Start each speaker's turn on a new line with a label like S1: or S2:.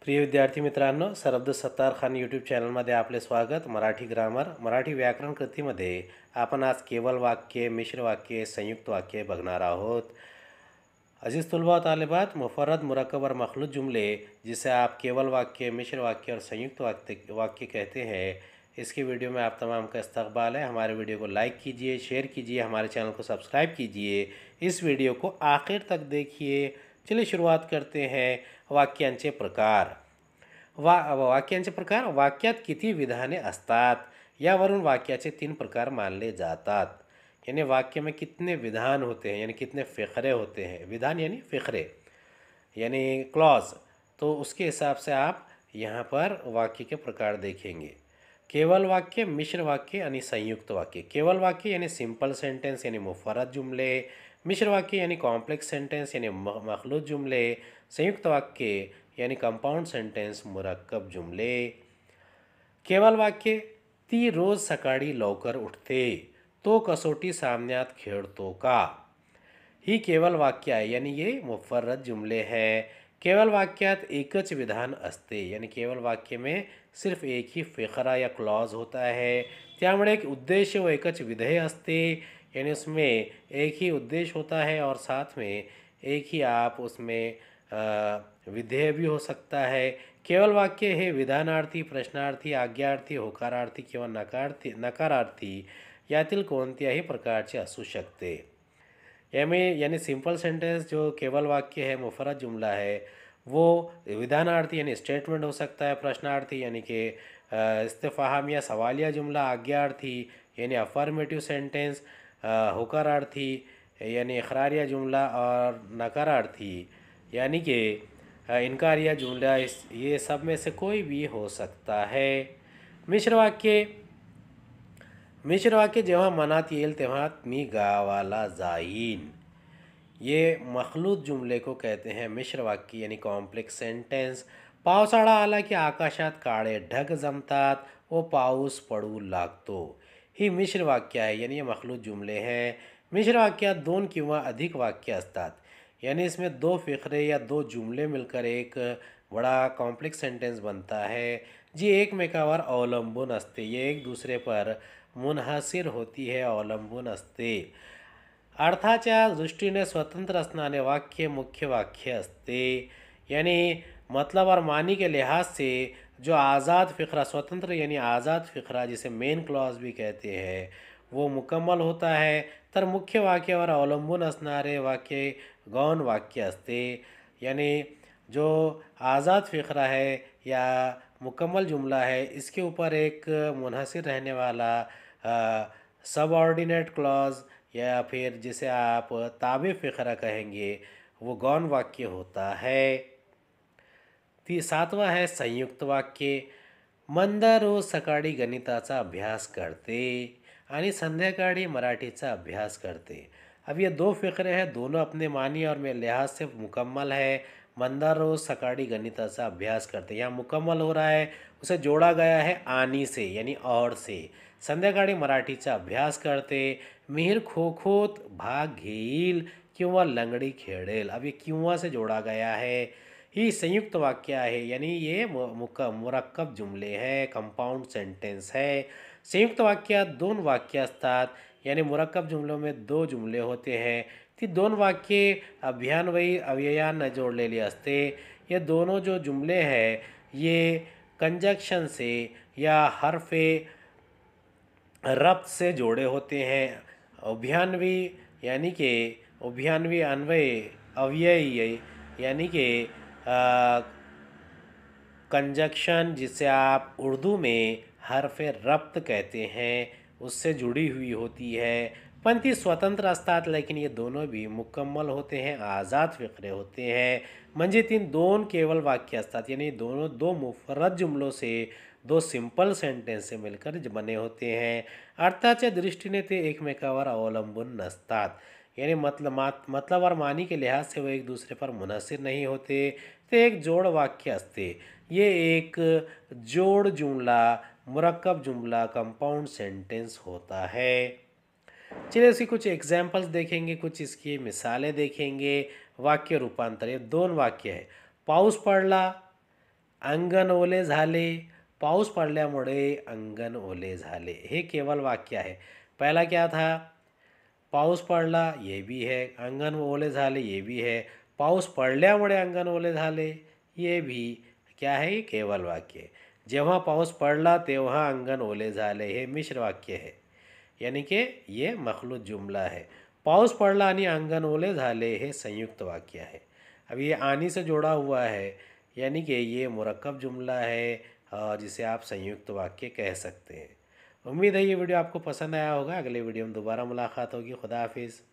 S1: प्रिय विद्यार्थी मित्रांनो सरब्द सत्तार खान यूट्यूब चॅनलमध्ये आपले स्वागत मराठी ग्रामर मराठी व्याकरण कृतीमध्ये आपण आज केवल वाक्य मिश्र वाक्य संयुक्त वाक्य बघणार आहोत अजिज तुलबा तालिबात मुफरत मरकब और मखलूत जुमले जिसे आप केवल वाक्य मिश्र वाक्य और संयुक्त वाक्य वाक्य कहते हैं इसकी वीडियो में आप तमाम का इस्तबाल है हमारे वीडियो को लाइक कीजिए शेयर कीजिए हमारे चैनल को सब्सक्राइब कीजिए इस वीडियो को आखिर तक देखिए चलिए शुरुआत करते हैं वाक्यांश प्रकार वा वाक्यांश प्रकार वाक्यात किति विधाने अस्तात या वरुण वाक्याचे तीन प्रकार मान ले जाता यानी वाक्य में कितने विधान होते हैं यानी कितने फ़िक्रे होते हैं विधान यानी फ़िक्रे यानी क्लॉज तो उसके हिसाब से आप यहाँ पर वाक्य के प्रकार देखेंगे केवल वाक्य मिश्र वाक्य यानी संयुक्त वाक्य केवल वाक्य यानी सिंपल सेंटेंस यानी मुफरत जुमले मिश्र वाक्य यानी कॉम्प्लेक्स सेंटेंस यानी मखलूत जुमले संयुक्त वाक्य यानी कंपाउंड सेंटेंस मुरक्कब जुमले केवल वाक्य ती रोज सकाळी लवकर उठते तो कसोटी सामन्यात खेळतो का ही केवल वाक्य है यानी ये मुफरत जुमले हैं केवल वाक्यात एकच विधान असते यानी केवल वाक्य में सिर्फ एक ही फेखरा या क्लॉज होता है त्यामुळे एक उद्देश्य व एकच विधेय असते यानी उसमें एक ही उद्देश्य होता है और साथ में एक ही आप उसमें विधेय भी हो सकता है केवल वाक्य है विधानार्थी प्रश्नार्थी आज्ञार्थी होकारार्थी किंवा नकारार्थी नकारार्थी यातील कोणत्याही प्रकारचे असू शकते एम यानी सिंपल सेंटेंस जो केवल वाक्य है मुफरत जुमला है वो विधानार्थी यानी स्टेटमेंट हो सकता है प्रश्नार्थी यानी कि इस्तफाहम या सवालिया जुमला आज्ञार्थी यानी अफर्मेटिव सेंटेंस हुकरार्थी यानी अखरारिया जुमला और नकारार्थी यानी कि इनकारिया जुमला इस ये सब में से कोई भी हो सकता है मिश्र वाक्य मिश्रवाक्य जेव मनात येल तेव्हा मी गावाला जाइन ये मखलूत जुमले को कहते हैं मिश्र वाक्य यानी कॉम्प्लेक्स सेंटेंस पावसाड़ा आला कि आकाशात काले ढग जमतात वो पाउस पडू लागतो ही मिश्र वाक्य है यानी ये मखलूत जुमले हैं मिश्र वाक्य दोन किंवा अधिक वाक्य अस्तात यानी इसमें दो फ़िक्रे या दो जुमले मिलकर एक बड़ा कॉम्प्लेक्स सेंटेंस बनता है जी एक मेकावर अवलंबन अस्ते ये एक दूसरे पर मुनहसिर होती है अवलंबून असते अर्थाच्या दृष्टीने स्वतंत्र असणारे वाक्य मुख्य वाक्य असते यानी मतलब और मानी के लिहाज से जो आज़ाद फ़िक्रा स्वतंत्र यानी आज़ाद फ़िक्रा जिसे मेन क्लॉज भी कहते हैं वो मुकम्मल होता है तर मुख्य वाक्य और अवलंबून असनारे वाक्य गौन वाक्य असते यानी जो आज़ाद फ़िक्रा है या मुकम्मल जुमला है इसके ऊपर एक मुनहसर रहने वाला सब ऑर्डिनेट क्लॉज या फिर जिसे आप ताब फ़रा कहेंगे वो गौन वाक्य होता है सातवा है संयुक्त वाक्य मंदा रोज गणिता गणिताचा अभ्यास करते आणि मराठी मराठीचा अभ्यास करते अब ये दो फ़िक्रे हैं दोनों अपने मानी और मेरे लिहाज से मुकम्मल है मंदा रोज़ सकाड़ी गणित से अभ्यास करते यहाँ मुकम्मल हो रहा है उसे जोड़ा गया है आनी से यानी और से संध्याकाड़ी मराठी का अभ्यास करते मिहिर खोखोत भाग घेल किंवा लंगड़ी खेड़ेल अब ये किंवा से जोड़ा गया है ही संयुक्त वाक्य है यानी ये मुरक्कब जुमले है कंपाउंड सेंटेंस है संयुक्त वाक्य दोन वाक्य यानी मुरक्कब जुमलों में दो जुमले होते हैं ती दोन वाक्ये अभ्यान्वयी अव्ययांना जोडलेली असते ये दोनों जो जुमले हैं ये कंजक्शन से या हरफे रब्त से जोड़े होते हैं अभियानवी यानी कि अभियानवी अन्वय अव्यय यानी कि कंजक्शन जिसे आप उर्दू में हरफ रब्त कहते हैं उससे जुड़ी हुई होती है पंथी स्वतंत्र असतात लेकिन ये दोनों भी मुकम्मल होते हैं आज़ाद फ़िक्रे होते हैं मंजित इन दोन केवल वाक्य असतात यानी दोनों दो मुफरत जुमलों से दो सिंपल सेंटेंस से मिलकर बने होते हैं अर्थाच्या एक ते एकमेकावर अवलंबन नसतात यानी मतलब मात, मतलब और मानी के लिहाज से वो एक दूसरे पर मुनसर नहीं होते तो एक जोड़ वाक्य अस्ते ये एक जोड़ जुमला मरकब जुमला कंपाउंड सेंटेंस होता है चलिए इसकी कुछ एग्जाम्पल्स देखेंगे कुछ इसकी मिसालें देखेंगे वाक्य रूपांतर ये दोन वाक्य है पाउस पडला अंगन ओले झाले पाउस पड़ा मु अंगन ओले झाले हे केवल वाक्य है पहला क्या था पाउस पडला ये भी है अंगन ओले झाले ये भी है पड़ा मु अंगन ओले झाले ये भी क्या है केवल वाक्य जेव पाउस पडला अंगन ओले झाले हे मिश्र वाक्य है यानी कि ये मखलूत जुमला है पाऊस पडला आनी आंगन ओले झाले है संयुक्त वाक्य है अब ये आनी से जुड़ा हुआ है यानी कि ये मुरकब जुमला है जिसे आप संयुक्त वाक्य कह सकते हैं उम्मीद है ये वीडियो आपको पसंद आया होगा अगले वीडियो में दोबारा मुलाकात होगी खुदा हाफिज़